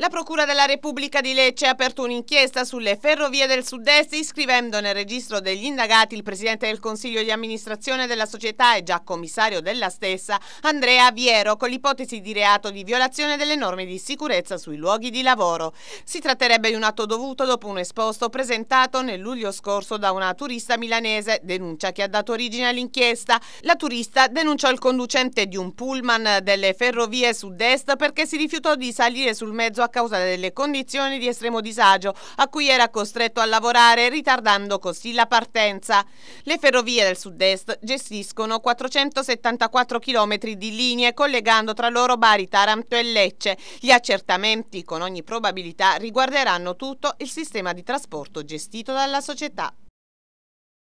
La Procura della Repubblica di Lecce ha aperto un'inchiesta sulle ferrovie del sud-est iscrivendo nel registro degli indagati il presidente del consiglio di amministrazione della società e già commissario della stessa Andrea Viero con l'ipotesi di reato di violazione delle norme di sicurezza sui luoghi di lavoro. Si tratterebbe di un atto dovuto dopo un esposto presentato nel luglio scorso da una turista milanese, denuncia che ha dato origine all'inchiesta. La turista denunciò il conducente di un pullman delle ferrovie sud-est perché si rifiutò di salire sul mezzo a a causa delle condizioni di estremo disagio a cui era costretto a lavorare, ritardando così la partenza. Le ferrovie del sud-est gestiscono 474 km di linee collegando tra loro Bari, Taranto e Lecce. Gli accertamenti, con ogni probabilità, riguarderanno tutto il sistema di trasporto gestito dalla società.